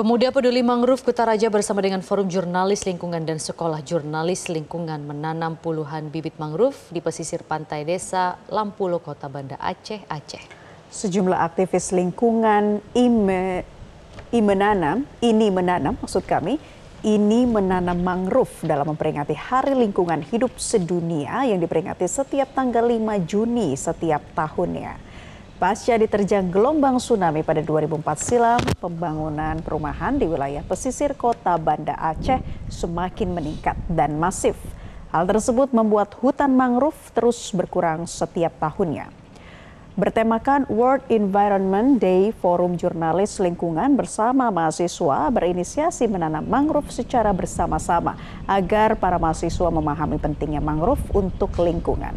Pemuda Peduli Mangrove Kutaraja bersama dengan Forum Jurnalis Lingkungan dan Sekolah Jurnalis Lingkungan menanam puluhan bibit mangrove di pesisir pantai desa Lampulo, Kota Banda Aceh, Aceh. Sejumlah aktivis lingkungan IME, IME menanam, ini menanam maksud kami, ini menanam mangrove dalam memperingati Hari Lingkungan Hidup Sedunia yang diperingati setiap tanggal 5 Juni setiap tahunnya. Pasca diterjang gelombang tsunami pada 2004 silam, pembangunan perumahan di wilayah pesisir kota Banda Aceh semakin meningkat dan masif. Hal tersebut membuat hutan mangrove terus berkurang setiap tahunnya. Bertemakan World Environment Day, Forum Jurnalis Lingkungan bersama mahasiswa berinisiasi menanam mangrove secara bersama-sama agar para mahasiswa memahami pentingnya mangrove untuk lingkungan.